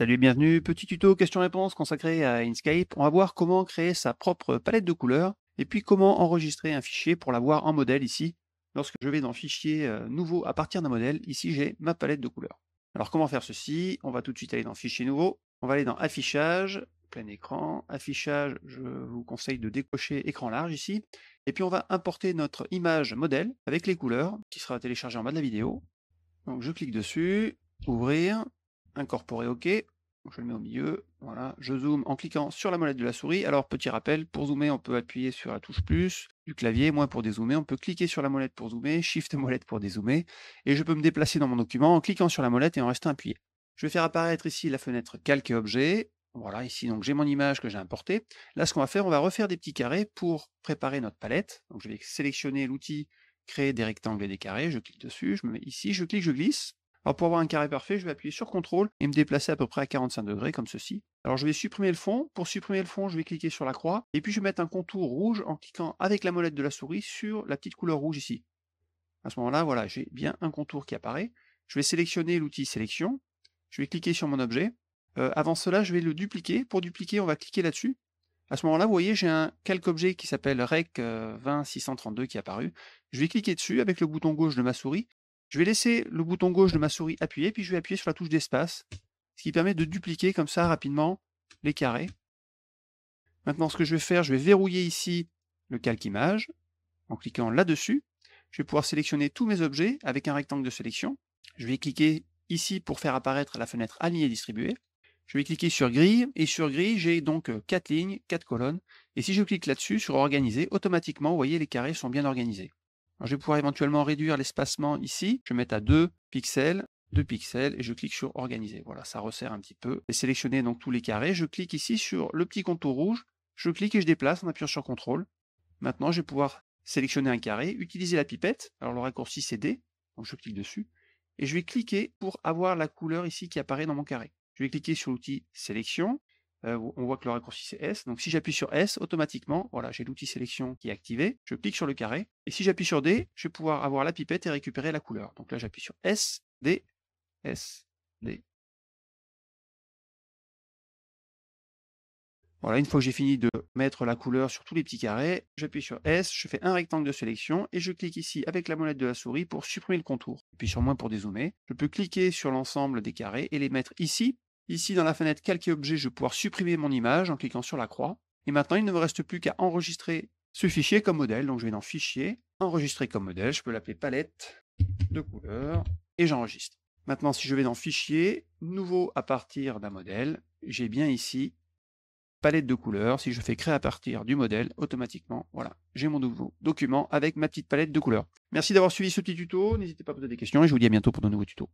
Salut et bienvenue, petit tuto question réponses consacré à Inkscape. On va voir comment créer sa propre palette de couleurs et puis comment enregistrer un fichier pour l'avoir en modèle ici. Lorsque je vais dans Fichier euh, nouveau à partir d'un modèle, ici j'ai ma palette de couleurs. Alors comment faire ceci On va tout de suite aller dans Fichier nouveau, on va aller dans Affichage, plein écran, Affichage, je vous conseille de décocher écran large ici, et puis on va importer notre image modèle avec les couleurs qui sera téléchargée en bas de la vidéo. Donc je clique dessus, ouvrir, incorporer OK. Je le mets au milieu. Voilà, je zoome en cliquant sur la molette de la souris. Alors, petit rappel, pour zoomer, on peut appuyer sur la touche plus du clavier. moins pour dézoomer, on peut cliquer sur la molette pour zoomer, Shift molette pour dézoomer. Et je peux me déplacer dans mon document en cliquant sur la molette et en restant appuyé. Je vais faire apparaître ici la fenêtre calque et objet. Voilà, ici, donc j'ai mon image que j'ai importée. Là, ce qu'on va faire, on va refaire des petits carrés pour préparer notre palette. Donc, je vais sélectionner l'outil créer des rectangles et des carrés. Je clique dessus, je me mets ici, je clique, je glisse pour avoir un carré parfait, je vais appuyer sur CTRL et me déplacer à peu près à 45 degrés comme ceci. Alors je vais supprimer le fond. Pour supprimer le fond, je vais cliquer sur la croix et puis je vais mettre un contour rouge en cliquant avec la molette de la souris sur la petite couleur rouge ici. À ce moment-là, voilà, j'ai bien un contour qui apparaît. Je vais sélectionner l'outil sélection. Je vais cliquer sur mon objet. Euh, avant cela, je vais le dupliquer. Pour dupliquer, on va cliquer là-dessus. À ce moment-là, vous voyez, j'ai un calque objet qui s'appelle Rec 20632 euh, qui est apparu. Je vais cliquer dessus avec le bouton gauche de ma souris je vais laisser le bouton gauche de ma souris appuyé, puis je vais appuyer sur la touche d'espace, ce qui permet de dupliquer comme ça rapidement les carrés. Maintenant, ce que je vais faire, je vais verrouiller ici le calque image en cliquant là-dessus. Je vais pouvoir sélectionner tous mes objets avec un rectangle de sélection. Je vais cliquer ici pour faire apparaître la fenêtre alignée et distribuée. Je vais cliquer sur grille, et sur grille, j'ai donc euh, quatre lignes, quatre colonnes. Et si je clique là-dessus, sur organiser, automatiquement, vous voyez, les carrés sont bien organisés je vais pouvoir éventuellement réduire l'espacement ici. Je vais mettre à 2 pixels, 2 pixels et je clique sur organiser. Voilà, ça resserre un petit peu. Et sélectionner donc tous les carrés. Je clique ici sur le petit contour rouge. Je clique et je déplace en appuyant sur CTRL. Maintenant, je vais pouvoir sélectionner un carré, utiliser la pipette. Alors le raccourci c'est D, donc je clique dessus. Et je vais cliquer pour avoir la couleur ici qui apparaît dans mon carré. Je vais cliquer sur l'outil sélection, euh, on voit que le raccourci c'est S. Donc si j'appuie sur S, automatiquement, voilà, j'ai l'outil sélection qui est activé. Je clique sur le carré. Et si j'appuie sur D, je vais pouvoir avoir la pipette et récupérer la couleur. Donc là, j'appuie sur S, D, S, D. Voilà, une fois que j'ai fini de mettre la couleur sur tous les petits carrés, j'appuie sur S, je fais un rectangle de sélection et je clique ici avec la molette de la souris pour supprimer le contour. Et puis sur moins pour dézoomer, je peux cliquer sur l'ensemble des carrés et les mettre ici Ici, dans la fenêtre Calquer objet, je vais pouvoir supprimer mon image en cliquant sur la croix. Et maintenant, il ne me reste plus qu'à enregistrer ce fichier comme modèle. Donc, je vais dans Fichier, Enregistrer comme modèle. Je peux l'appeler palette de couleurs et j'enregistre. Maintenant, si je vais dans Fichier, Nouveau à partir d'un modèle, j'ai bien ici palette de couleurs. Si je fais créer à partir du modèle, automatiquement, voilà, j'ai mon nouveau document avec ma petite palette de couleurs. Merci d'avoir suivi ce petit tuto. N'hésitez pas à poser des questions et je vous dis à bientôt pour de nouveaux tutos.